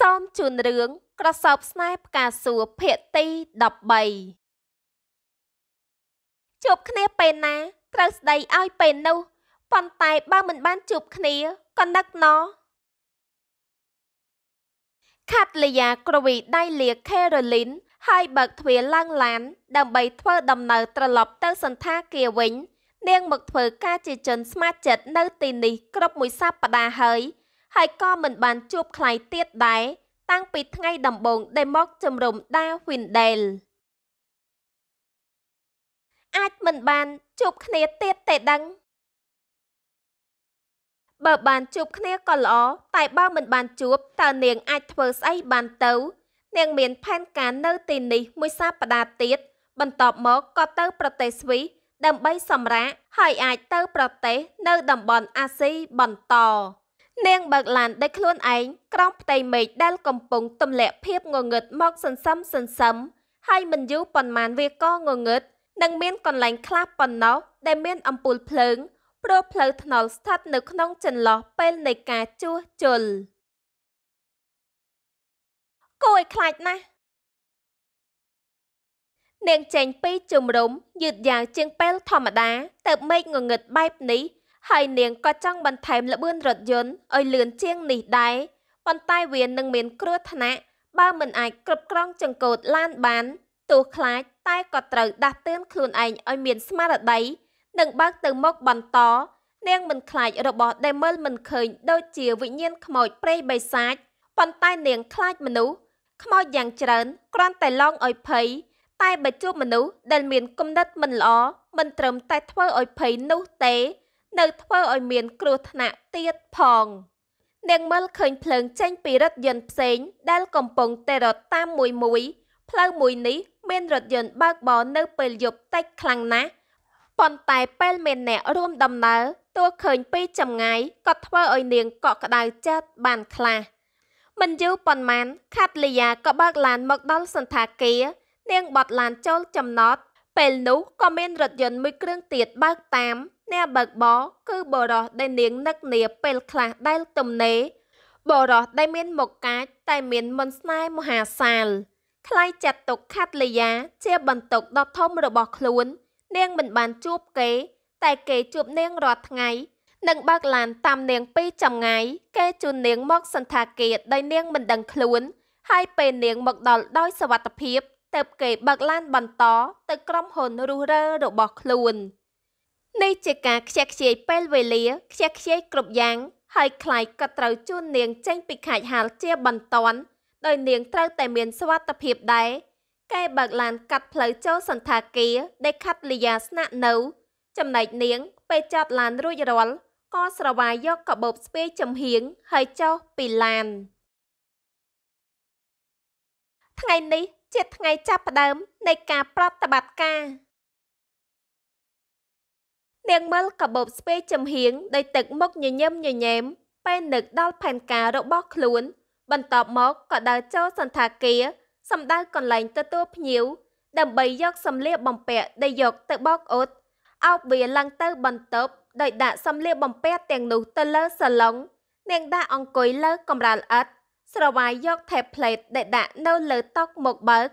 សូមជូនរឿងក្រសោបស្នេហ៍ផ្កាសួរភាគទី13ជួបគ្នាពេលណាត្រូវស្ដីឲ្យពេលនោះប៉ុន្តែបើមិនបានជួបគ្នាក៏នឹកណោខាត់លីយ៉ាក្រវីដៃលាខេរ៉ូលីនហើយបើកទ្វារឡើងឡាន ដើម្បីធ្វើដំណើរត្រឡប់ទៅ សន្តាគារវិញនាងមកធ្វើការជាជនស្ម័គ្រចិត្តនៅទីនេះគ្រប់មួយសប្តាហ៍ហើយហើយក៏មិនបាន ជួប ខ្លៃទៀតដែរតាំងពីថ្ងៃ ដំបូងដែលមកជំរំដាហ៊ុនដេលអាចមិនបានជួបគ្នាទៀតទេដឹងបើបានជួបគ្នាក៏ល្អតែបើមិនបានជួបតើនាងអាចធ្វើស្អីបានទៅនាងមាន ផែនការនៅទីនេះមួយសប្តាហ៍ទៀតបន្ទាប់មកក៏ទៅ ប្រទេសស្វីសដើម្បីសម្រាកហើយអាចទៅ ប្រទេស នៅតំបន់អាស៊ីបន្តនាងបើកឡានដឹកខ្លួនឯងក្រោមផ្ទៃមេឃដែលកំពុងទម្លាក់ភាពងងឹតមកសន្សឹមសន្សឹមហើយមិនយូរប៉ុន្មានវាក៏ងងឹតនិងមានកន្លែងខ្លះប៉ុណ្ណោះដែលមានអំពូលភ្លើងព្រោះផ្លូវថ្នល់ស្ថិតនៅក្នុងចន្លោះពេលនៃការជួសជុលគួរឲ្យខ្លាចណាស់នាងចេញពីជំរំយឺតយ៉ាវជាងពេលធម្មតាទៅមេឃងងឹតបែបនេះហើយនាងក៏ចង់បន្ថែមល្បឿនរថយន្តឲ្យលឿនជាងនេះដែរប៉ុន្តែវានឹងមានគ្រោះថ្នាក់បើមិនអាចគ្រប់គ្រងចង្កូតឡានបានទោះខ្លាចតែក៏ត្រូវដាស់តឿនខ្លួនឯងឲ្យមានស្មារតីនិងបើកទៅមុខបន្តនាងមិនខ្លាចរបស់ដែលមើលមិនឃើញដូចជាវិញ្ញាណខ្មោចព្រៃបិសាចប៉ុន្តែនាងខ្លាចមនុស្សខ្មោចយ៉ាងច្រើនគ្រាន់តែឡងឲ្យភ័យតែបើជួបមនុស្សដែលមានគំនិតមិនល្អមិនត្រឹមតែធ្វើឲ្យភ័យនោះទេនៅធ្វើឲ្យមាន គ្រោះថ្នាក់ទៀតផងនាងមើលឃើញភ្លើងចេញពីរថយន្តផ្សេងដែល កំពុងតែរត់តាមមួយមួយផ្លូវមួយនេះមានរថយន្តបើកបរនៅពេលយប់តិចខ្លាំងណាស់ប៉ុន្តែពេលមានអ្នករួមដំណើរតួឃើញពីចម្ងាយក៏ធ្វើឲ្យនាងកក់ក្ដៅចិត្តបានខ្លះមិនយូរប៉ុន្មាន ខាត់លីយ៉ាក៏បើកឡានមកដល់សន្តាគារនាងបត់ឡានចូលចំណត់ពេលនោះក៏មានរថយន្តមួយគ្រឿងទៀតបើកតាមអ្នកបើកបរគឺបរោះដែលនាងនឹកនាពេលខ្លះដែលទំនេរបរោះដែលមានមុខកាចតែមានមន្តស្នេហ៍មហាសាល ខ្លាយចាត់ទុកខាត់លីយ៉ាជាបន្ទុកដ៏ធំរបស់ខ្លួន នាងមិនបានជួបគេតែគេជួបនាងរាល់ថ្ងៃនិងបើកឡានតាមនាងពីចម្ងាយគេជូននាងមកសន្តាគារដោយនាងមិនដឹងខ្លួន ហើយពេលនាងមកដល់ដោយសវត្ថភាពទៅគេបើកឡានបន្តទៅក្រុមហ៊ុនរុះរើរបស់ខ្លួន។នេះជាការខ្ជះខ្ជាយពេលវេលាខ្ជះខ្ជាយគ្រប់យ៉ាងហើយខ្លាយក៏ត្រូវជូននាងចេញពីខាច់ហាលជាបន្ទាន់ដោយនាងត្រូវតែមានសុវត្ថិភាពដែរគេបើកឡានកាត់ផ្លូវចូលសន្តាគារដែលខាត់លីយ៉ាស្នាក់នៅ ចំណែកនាងពេលចតឡានរួចរាល់ក៏ស្រវាយយកកបោបស្ពាយចំហៀងហើយចុះពីឡានថ្ងៃនេះជាថ្ងៃចាប់ផ្ដើមនៃការប្រតិបត្តិការនាងមើលកបបស្ពាយចំហៀងដោយទឹកមុខញញឹមញញែមប៉ែនឹកដល់ផែនការរបស់ខ្លួន បន្ទាប់មកក៏ដើរចូលសន្តាគារសម្ដៅកន្លែងទទួលភ្ញៀវដើម្បីយកសម្លៀកបំពាក់ដែលយកទៅបោកអ៊ុតអោបវាឡើងទៅបន្ទប់ដោយដាក់សម្លៀកបំពាក់ទាំងនោះទៅលើសាឡុងនាងដាក់អង្គុយលើកម្រាលឥដ្ឋស្រវាយយក tablet ដែលដាក់នៅលើតុមកបើក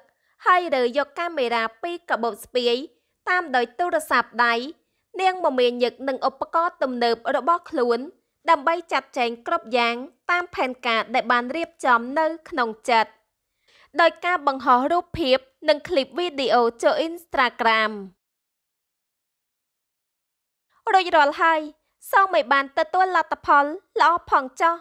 ហើយរើយកកាមេរ៉ាពីរកាបូបស្ពាយតាមដោយទូរស័ព្ទដៃនាងមមាញឹកនឹងឧបករណ៍ទំនើបរបស់ខ្លួនដើម្បីចាត់ចែងគ្រប់យ៉ាង តាមផែនការ ដែល បានរៀបចំនៅ ក្នុងចិត្តដោយការបង្ហោះរូបភាព និងคลิปវីដេអូចូល Instagram រួចរាល់ហើយសងមិនបានទទួលលទ្ធផលល្អផងចោះ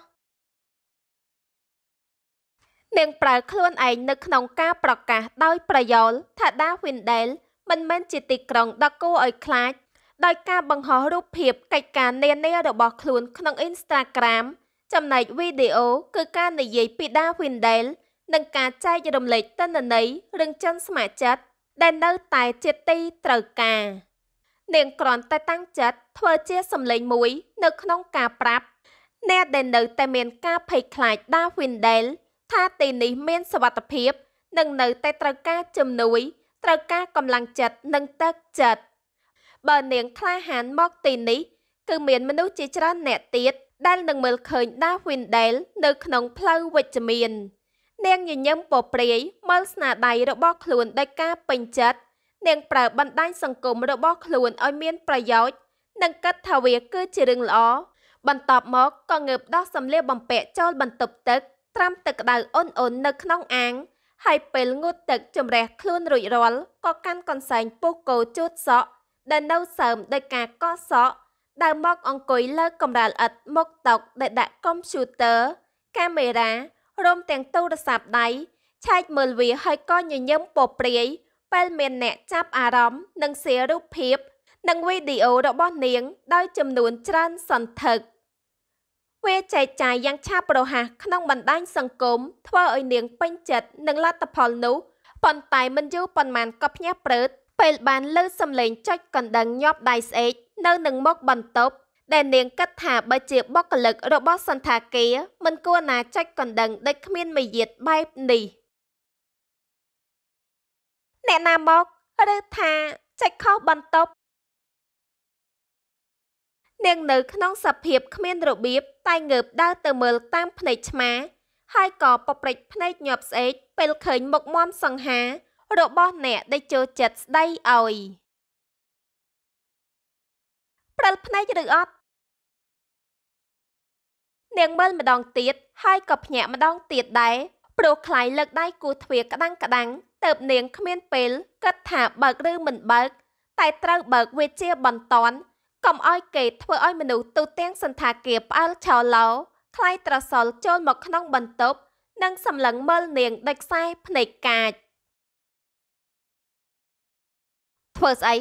នាង ប្រើខ្លួនឯងនៅក្នុងការប្រកាស ដោយ ប្រយោលថាដា Windel មិនមែនជាទីក្រុងដ៏គួរឲ្យខ្លាចដោយការបង្ហោះរូបភាពកិច្ចការនានារបស់ខ្លួនក្នុង Instagram ចំណែកវីដេអូគឺការនិយាយពីដាវីនដែលនិងការចែករំលែកទិន្នន័យរឿងចិនស្ម័គ្រចិត្តដែលនៅតែជាទីត្រូវការ នាងគ្រាន់តែតាំងចិត្តធ្វើជាសម្លេងមួយនៅក្នុងការប្រាប់អ្នកដែលនៅតែមានការភ័យខ្លាចដាវីនដែលថាទីនេះមានសវត្ថភាព និងនៅតែត្រូវការជំនួយត្រូវការកម្លាំងចិត្តនិងទឹកចិត្តបើនាងក្លាហានមកទីនេះគឺមានមនុស្សជាច្រើនអ្នកទៀតដែលនឹងមើលឃើញដាវីនដែលនៅក្នុងផ្លូវវិជ្ជមាន នាងញញឹមពព្រាយមើលស្នាដៃរបស់ខ្លួនដោយការពេញចិត្តនាងប្រើបណ្ដាញសង្គមរបស់ខ្លួនឲ្យមានប្រយោជន៍និងគិតថាវាគឺជារឿងល្អបន្ទាប់មកក៏ងើបដោះសម្លៀកបំពាក់ចូលបន្ទប់ទឹក ត្រាំទឹកក្តៅអ៊ុនអ៊ុននៅក្នុងអាងហើយពេលងូតទឹកជំរះខ្លួនរួចរាល់ក៏កាន់កន្សែងពុះគោជូតសក់ដែលនៅសើមដោយការកោសសក់ដើរមកអង្គុយលើកម្រាលឥដ្ឋមុខតុដែលដាក់កុំព្យូទ័រកាមេរ៉ារួមទាំងទូរស័ព្ទដៃឆែកមើលវាហើយក៏ញញឹមពព្រាយពេលមានអ្នកចាប់អារម្មណ៍និងសៀរូបភាព និងវីដេអូរបស់នាងដោយចំនួនច្រើនសន្ធឹកវាចែកចាយយ៉ាងឆាប់រហ័សក្នុងបណ្ដាញសង្គមធ្វើឲ្យនាងពេញចិត្តនឹងលទ្ធផលនោះប៉ុន្តែមិនយូរប៉ុន្មានក៏ភ្ញាក់ព្រឺតពេលបានលើសំឡេងចុចកណ្ដឹងញាប់ដៃស្អេកនៅនឹងមុខបន្ទប់ដែលនាងគិតថាបើជាបុគ្គលិករបស់សន្តាគារមិនគួរណាចុចកណ្ដឹងដូចគ្មានមយាទបែបនេះអ្នកណាមកឬថាចុចខុសបន្ទប់នាងនៅក្នុងសភាពគ្មានរបៀបតែងើបដើរទៅមើលតាមភ្នែកឆ្មា ហើយក៏ប្រព្រិចភ្នែកញាប់ស្អេកពេលឃើញមុខមមសង្ហារបស់អ្នកដែលចូលចិត្តស្ដីឲ្យប្រលភ្នែកឬអត់នាងមើលម្ដងទៀតហើយក៏ភ្ញាក់ម្ដងទៀតដែរព្រោះខ្លាយលើកដៃគូទ្វារក្តាំងក្តាំងទៅបនាងគ្មានពេលគិតថាបើក ឬមិនបើក តែត្រូវបើក វាជាបន្តកុំឲ្យ គេ ធ្វើឲ្យមនុស្សទូទាំងសន្តាគារផ្អើលឆោឡោខ្លាយត្រសល់ចូលមកក្នុងបន្ទប់និងសម្លឹងមើលនាងដូចខ្សែភ្នែកកាចធ្វើស្អី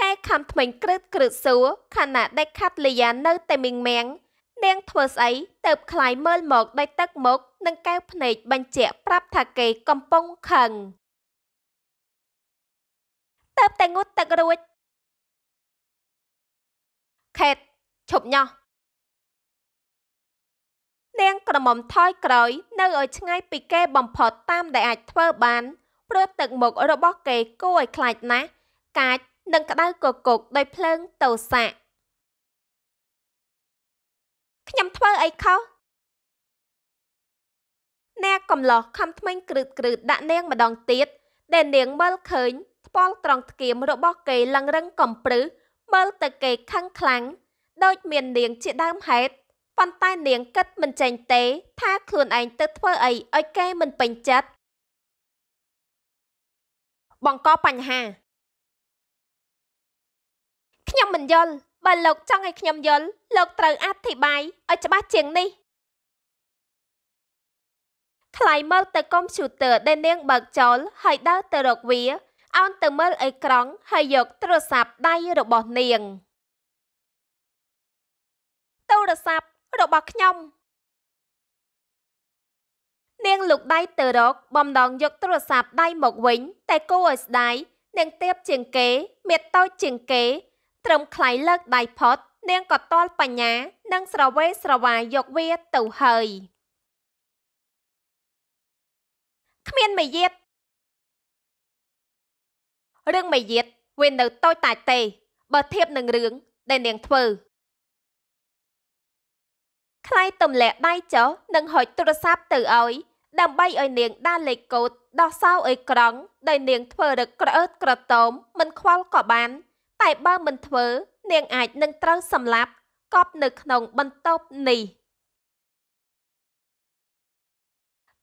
កែខំថ្មិញក្រឹតក្រឹតសួរខណៈដេកខាត់លីយ៉ានៅតែមីងមៀងនាង ធ្វើស្អីទៅខ្លាយមើលមកដោយទឹកមុខនិងកែវភ្នែកបញ្ជាក់ប្រាប់ថាគេកំពុងខឹងតើបតែងូតទឹករួចខេតឈប់ញ៉ោះនាងក្រមុំថយក្រោយ នៅឲ្យឆ្ងាយពីគេបំផុតតាមដែលអាចធ្វើបានព្រោះទឹកមុខរបស់គេគួរឲ្យខ្លាចណាស់កាច និងក្តៅកគុកដោយភ្លើងតោស័កខ្ញុំធ្វើអីខុសអ្នកកំឡោះខំថ្មិញក្រឹតក្រឹតដាក់នាងម្ដងទៀតដែលនាងមើលឃើញថ្ពាល់ត្រង់ធ្គាមរបស់គេឡើងរឹងកំព្រឹសមើល ទៅគេខឹងខ្លាំងដូចមាននាងជាដើមហេតុប៉ុន្តែ នាងគិតមិនចេញទេថាខ្លួនឯងទៅធ្វើអីឲ្យគេមិនពេញចិត្តបង្កបញ្ហាខ្ញុំមិនយល់បើលោកចង់ឲ្យខ្ញុំយល់លោកត្រូវអធិប្បាយឲ្យច្បាស់ជាងនេះថ្លៃមើលទៅកុំព្យូទ័រដែលនាង បើកចូលហើយដើរទៅរកវាអោនទៅមើលអេក្រង់ហើយយកទូរស័ព្ទដៃរបស់នាងទូរស័ព្ទរបស់ខ្ញុំនាងលោកដៃទៅរកបំដងយកទូរស័ព្ទដៃមកវិញតែគូឲ្យស្ដាយនាងទៀបជាងគេ មាតតូចជាងគេត្រឹមខ្លៃលើកដៃផុតនាងក៏តល់បញ្ញា និងស្រវេស្រវាយយកវាទៅហើយគ្មានមាយាទរឿងមាយាទវានៅតូចតាចទេ បើធៀបនឹងរឿង ដែលនាងធ្វើខ្លៃទម្លាក់ដៃចុះនិងហុចទូរស័ព្ទទៅឲ្យដើម្បីឲ្យនាងដាលេខកូតដោះសោអីក្រង់ដែលនាងធ្វើរឹកក្រអឺតក្រតោមមិនខ្វល់ក៏បានតែបើមិនធ្វើនាងអាចនឹងត្រូវសម្លាប់កប់នៅក្នុងបន្ទប់នេះ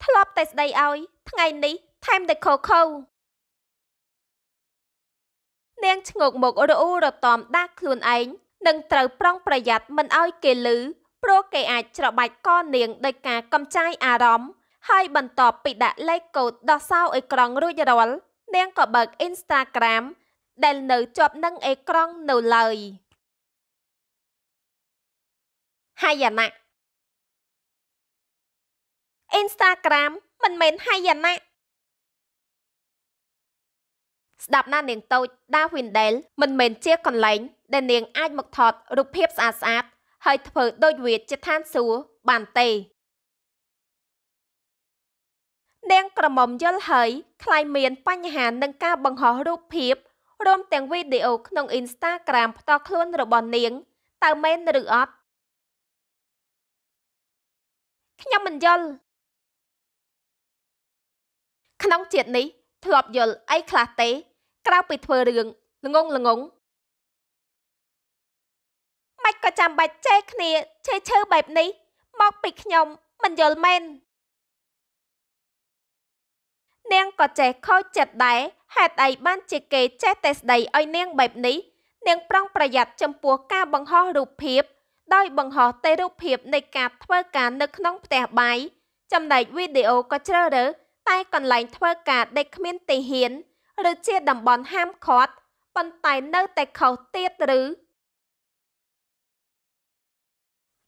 ធ្លាប់តែស្ដីឲ្យថ្ងៃនេះថែមតែខខោនាងឆ្ងោកមុខរអ៊ូរទាំដាស់ខ្លួនឯងនឹងត្រូវប្រុងប្រយ័ត្នមិនឲ្យគេឮព្រោះគេអាចច្របាច់កនាងដោយការកំចាយអារម្មណ៍ហើយបន្ទាប់ពីដាក់លេខកូដដោះសោអេក្រង់រួចរាល់នាងក៏បើក Instagram ដែលនៅជាប់នឹងអេក្រង់នៅឡើយហាយណៈ Instagram មិនមែនហាយណៈស្ដាប់ណានាងតូចដាវីនដែលមិនមែនជាកន្លែងដែលនាង អាចមកថតរូបភាពស្អាតស្អាតហើយធ្វើដូចវាជាឋានសួគ៌បានទេនាងក្រមុំយល់ហើយខ្លាយមានបញ្ហានឹងការបង្ហោះរូបភាពរួមទាំងវីដេអូក្នុង Instagram ផ្ទាល់ខ្លួនរបស់នាងតើមែនឬអត់ខ្ញុំមិនយល់ក្នុងជាតិនេះ ធ្លាប់យល់អីខ្លះទេ ក្រៅពីធ្វើរឿងល្ងងល្ងងមិនក៏ចាំបាច់ចែកគ្នាឆេឈើបែបនេះ មកពីខ្ញុំមិនយល់មែននាងក៏ចេះខូចចិត្តដែរហេតុអីបានជាគេចេះតែស្ដីឲ្យនាងបែបនេះនាងប្រុងប្រយ័ត្នចំពោះការបង្ហោះរូបភាព ដោយបង្ហោះតែរូបភាពនៃការធ្វើការនៅក្នុងផ្ទះបាយចំណែកវីដេអូក៏ជ្រើសរើសតែកន្លែងធ្វើការដែលគ្មានទីហ៊ានឬជាតំបន់ហាមឃាត់ប៉ុន្តែនៅតែខុសទៀតឬ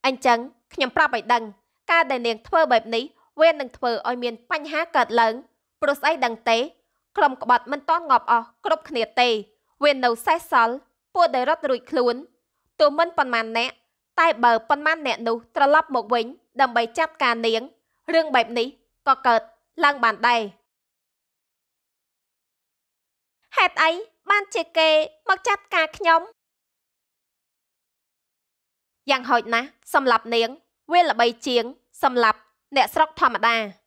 អញ្ចឹងខ្ញុំប្រាប់ឲ្យដឹង ការដែលនាងធ្វើបែបនេះវានឹងធ្វើឲ្យមានបញ្ហាកើតឡើងព្រោះស្អីដឹងទេក្រុមក្បត់មិនតន់ងាប់អស់គ្រប់គ្នាទេវានៅសេសសល់ពួកដែលរត់រួចខ្លួនទោះមិនប៉ុន្មានអ្នកតែបើប៉ុន្មានអ្នកនោះត្រឡប់មកវិញ ដើម្បីចាប់ការនាងរឿងបែបនេះក៏កើតឡើងបានដែរហេតុអីបានជាគេ មកចាប់ការខ្ញុំយ៉ាងហោចណាស់សម្រាប់នាង វាល្បីជាងសម្រាប់អ្នកស្រុកធម្មតា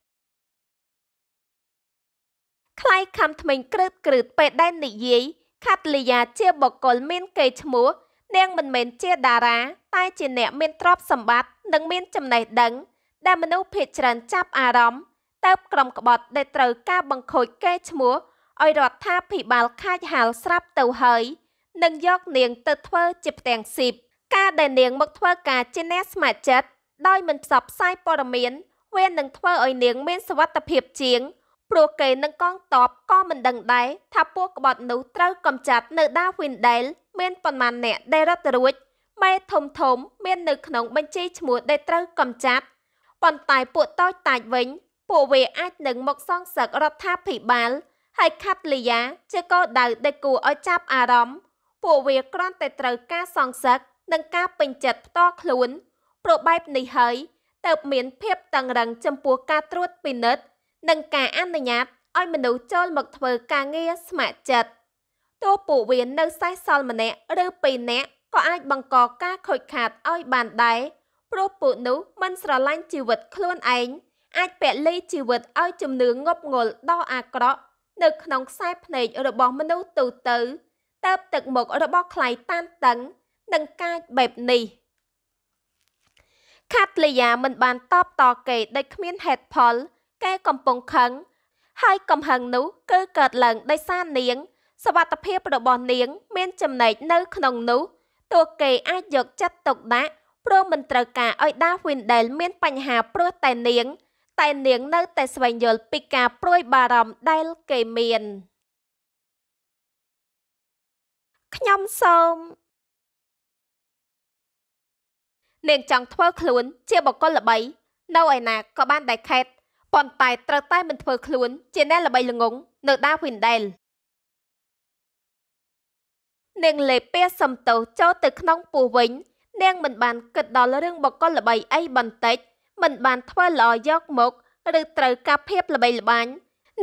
ខ្លាយខំថ្មិញក្រឹតក្រឹតពេលដែលនិយាយខាត់លីយ៉ាជាបុគ្គលមានកេរ្តិ៍ឈ្មោះនាងមិនមែនជាតារា តែជាអ្នកមានទ្រព្យសម្បត្តិនិងមានចំណេះដឹង ដែលមនុស្សភាគច្រើនចាប់អារម្មណ៍តើបក្រុមក្បត់ដែលត្រូវការបង្ខូចកេរ្តិ៍ឈ្មោះឲ្យរដ្ឋាភិបាលខាច់ហាលស្រាប់ទៅហើយនឹងយកនាងទៅធ្វើជាផ្ទាំងស៊ីបការដែលនាងមកធ្វើការជាអ្នកស្ម័គ្រចិត្តដោយមិនផ្សព្វផ្សាយព័ត៌មានវានឹងធ្វើឲ្យនាងមានសុវត្ថិភាពជាងព្រោះគេនឹងកងតបក៏មិនដឹងដែរថាពួកក្បត់នោះត្រូវកំចាត់នៅដាវីនដែលមានប៉ុន្មានអ្នកដែលរត់រួចម៉ែធំធំមាននៅក្នុងបញ្ជីឈ្មោះដែលត្រូវកំចាត់ប៉ុន្តែពួកតូចតាចវិញពួកវាអាចនឹងមកសងសឹករដ្ឋាភិបាលហើយខាត់លីយ៉ាជាកោដៅដែលគួរឲ្យចាប់អារម្មណ៍ពួកវាគ្រាន់តែត្រូវការសងសឹកនិងការពេញចិត្តផ្ទាល់ខ្លួនប្របែបនេះហើយតើបមានភាពតឹងរឹងចំពោះការត្រួតពិនិត្យនិងការអនុញ្ញាតឲ្យមនុស្សចូលមកធ្វើការងារស្ម័គ្រចិត្តទោះពួកវានៅសេសសល់ម្នាក់ឬពីរនាក់ក៏អាចបង្កការខូចខាតឲ្យបានដែរព្រោះពួកនោះមិនស្រឡាញ់ជីវិតខ្លួនឯងអាចពលីជីវិតឲ្យជំនឿងប់ងល់ដល់អាក្រក់ នៅក្នុងខ្សែភ្នែករបស់មនុស្សទូទៅតើបទឹកមុខរបស់ខ្លៃតានតឹងនិងកាចបែបនេះខាត់លីយ៉ាមិនបានតបតគេដោយគ្មានហេតុផលគេកំពុងខឹង ហើយកំហឹងនោះ គឺកើតឡើងដោយសារនាងសវត្ថភាពរបស់នាង មានចំណែកនៅក្នុងនោះតួគេអាចយកចិត្តទុកដាក់ព្រមមិនត្រូវការឲ្យដាវវិនដែលមានបញ្ហាព្រោះតែនាង តែនាងនៅតែស្វែងយល់ពីការព្រួយ បារម្ភដែលគេមានខ្ញុំសូមនាងចង់ធ្វើខ្លួនជាបកគលល្បីនៅឯណាក៏បានតែខេតប៉ុន្តែត្រូវតែមិនធ្វើខ្លួន ជាអ្នកល្បីល្ងង់នៅដាវីនដែលនាងលេពាសំតោចូលទៅក្នុងពោះវិញ នាងមិនបានគិតដល់រឿងបកលល្បីអីបន្តិចមិនបានធ្វើល្អយក មុខឬត្រូវការភាពល្បីល្បាញ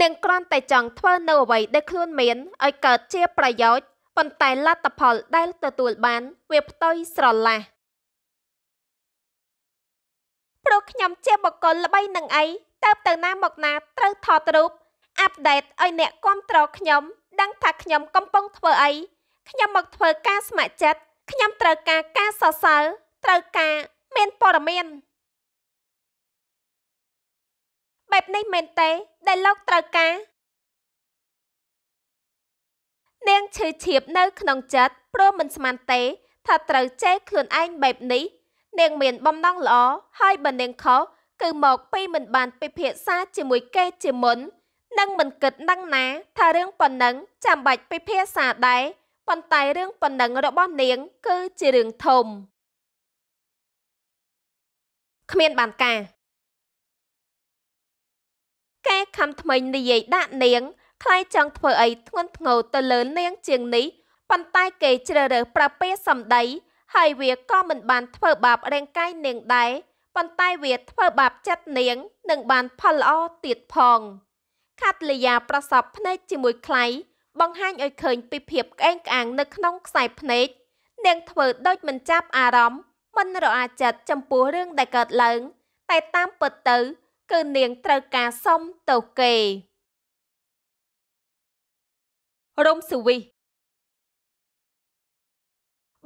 នាងគ្រាន់តែចង់ធ្វើនៅអ្វី ដែលខ្លួនមានឲ្យកើតជាប្រយោជន៍ប៉ុន្តែលទ្ធផល ដែល ទទួលបាន វាផ្ទុយស្រឡះព្រោះខ្ញុំជាបកលល្បីនឹងអីទៅទៅណាមកណាត្រូវថតរូបអាប់ដេតឲ្យអ្នកគ្រប់គ្រងខ្ញុំ ដឹង ថាខ្ញុំកំពុងធ្វើអីខ្ញុំមកធ្វើការស្ម័គ្រចិត្តខ្ញុំត្រូវការការសរសើរត្រូវការ មានព័ត៌មាន បែបនេះមែនទេ ដែលលោកត្រូវការនាងឈឺឈៀបនៅ ក្នុងចិត្តព្រមមិនស្មានទេថាត្រូវចេះខ្លួនឯងបែបនេះនាងមាន បំណងល្អហើយបើនាងខុសគឺមកពីមិនបានពិភាក្សាជាមួយគេជាមុននិងមិនគិតនឹងណាថារឿងប៉ុណ្ណឹងចាំបាច់ពិភាក្សាដែរប៉ុន្តែរឿងប៉ុណ្ណឹងរបស់នាង គឺជារឿងធំគ្មានបានការកែខំថ្មីនិយាយដាក់នាង ខ្លាយចង់ធ្វើអី ធ្ងន់ធ្ងរទៅលើនាងជាងនេះប៉ុន្តែគេជ្រើសរើសប្រពៃសម្ដីហើយវាក៏មិនបានធ្វើបាបរាងកាយនាងដែរប៉ុន្តែវាធ្វើបាបចិត្តនាងនឹងបានផលល្អទៀតផងខាត់លីយ៉ាប្រសពភ្នែកជាមួយខ្លៃបង្ហាញឲ្យ ឃើញពីភាពក្អេងក្អាងនៅក្នុងខ្សែភ្នែកនាងធ្វើដូចមិនចាប់អារម្មណ៍មិនរអាចិត្តចំពោះរឿងដែលកើតឡើង តែតាមពិតទៅគឺនាងត្រូវការសុំទៅគេរំសវិះ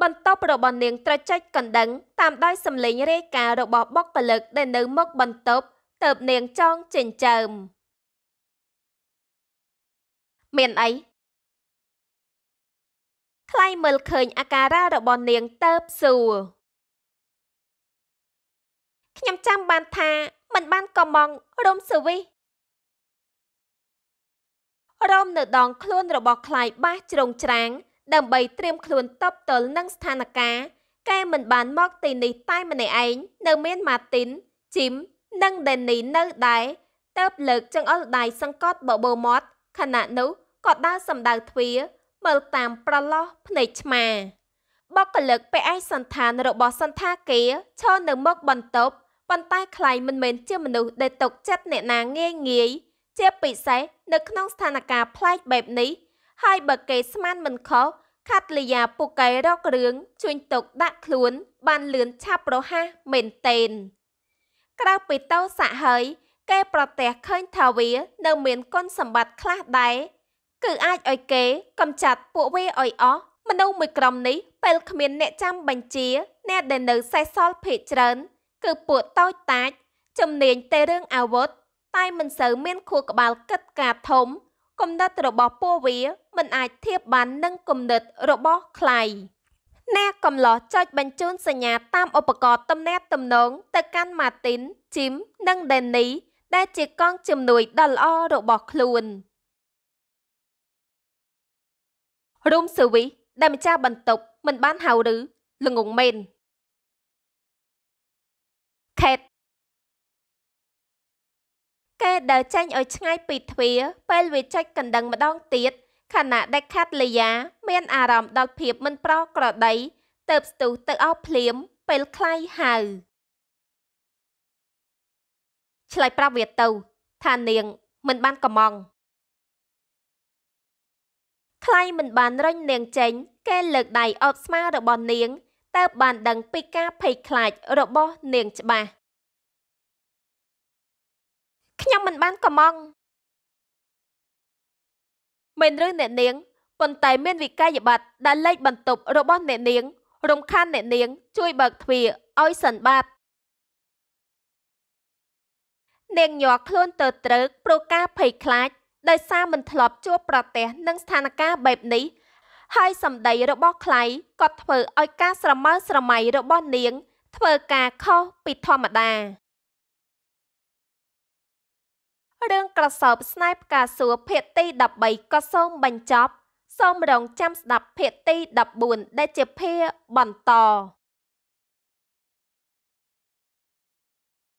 បន្ទប់របស់នាងត្រចិចកណ្ដឹងតាមដោយសម្លេងរាយការណ៍របស់បុគ្គលិកដែលនៅមុខបន្ទប់ទៅបនាងចងចិញ្ចើមមានអីថ្លៃមើលឃើញអាការៈរបស់នាងតើបសួរខ្ញុំចាំបានថាមិនបានកំងរោមសវិសរោមនៅដងខ្លួនរបស់ខ្លាយបាសជ្រងច្រាងដើម្បីត្រៀមខ្លួនតបតល់នឹងស្ថានភាពកែមិនបានមកទីនេះតែម្នាក់ឯងនៅមានម៉ាទីនជីមនិងដេនីនៅដែរទៅលើកចង្អុលដៃសង្កត់បបោមាត់ខណៈនោះក៏ដើរសម្ដៅទ្វារមើលតាមប្រឡោះភ្នែកឆ្មាបកកលឹកពេលឯសន្តានរបស់សន្តាគារឈរនៅមុខបន្ទប់ប៉ុន្តែខ្លាញ់មិនមែនជាមនុស្សដែលຕົកចិត្តអ្នកណាងាយងាយជាពិសេសនៅក្នុងស្ថានភាពប្លែកបែបនេះហើយបើគេស្មានមិនខុសខាត់លីយ៉ាពួកគេរករឿងជួញទុកដាក់ខ្លួន បានលឿនឆាប់រហ័សមែនទែនក្រៅពីតោសាក់ហើយគេប្រទះឃើញថាវានៅមានគុណសម្បត្តិខ្លះដែរគឺអាចឲ្យគេកំចាត់ពួកវាឲ្យអស់មនុស្សមួយក្រុមនេះពេលគ្មានអ្នកចាំបញ្ជាអ្នកដែលនៅសេសសល់ភេកច្រើន គឺពួកតូចតាចជំនាញតែរឿងអាវុធតែមិនសូវមានខួរក្បាលកិត្តការធំគំនិតរបស់ពួកវាមិនអាចធៀបបាននឹងគំនិតរបស់ ខ្លៃអ្នកកំឡោះចុចបញ្ជូនសញ្ញាតាមឧបករណ៍ទំនាក់ទំនងទៅកាន់ Martin, Jim និង Danny ដែលជាកង ជំនួយដ៏ល្អរបស់ខ្លួន Room service ដែលម្ចាស់បន្ទប់មិនបានហៅឬល្ងងមែន Kate គេដើរចេញឲ្យឆ្ងាយពីទ្វារពេលវាចុចកណ្ដឹងម្ដងទៀតខណៈដែលខាត់លីយ៉ាមានអារម្មណ៍ដល់ភាពមិនប្រក្រតីទៅស្ទុះទៅអោភ្លាមពេលខ្លាយហៅឆ្លើយប្រាប់វាទៅថានាង មិនបានកំងខ្លាយមិនបានរញ នាងចេញគេលើកដៃអបស្មារបស់នាងតើបានដឹង ពីការភ័យខ្លាច របស់នាងច្បាស់ខ្ញុំមិនបានកំងមិនរឿងអ្នកនាងប៉ុន្តែមានវិក័យប័ត្រដែលលេខបន្ទប់របស់អ្នកនាងរំខានអ្នកនាង ជួយ បើកទ្វារឲ្យសិនបាទនាងញ័រខ្លួនទៅត្រើកប្រការភ័យខ្លាចដោយសារមិនធ្លាប់ជួបប្រទះនឹងស្ថានភាពបែបនេះហើយសម្ដីរបស់ ខ្លៃក៏ធ្វើឲ្យការស្រមើស្រមៃរបស់នាង ធ្វើការខុសពីធម្មតារឿងក្រសោបស្នេហ៍ផ្កាសួរភាគទី13ក៏សូមបញ្ចប់សូមរងចាំស្ដាប់ភាគទី14ដែលជាភាគបន្ត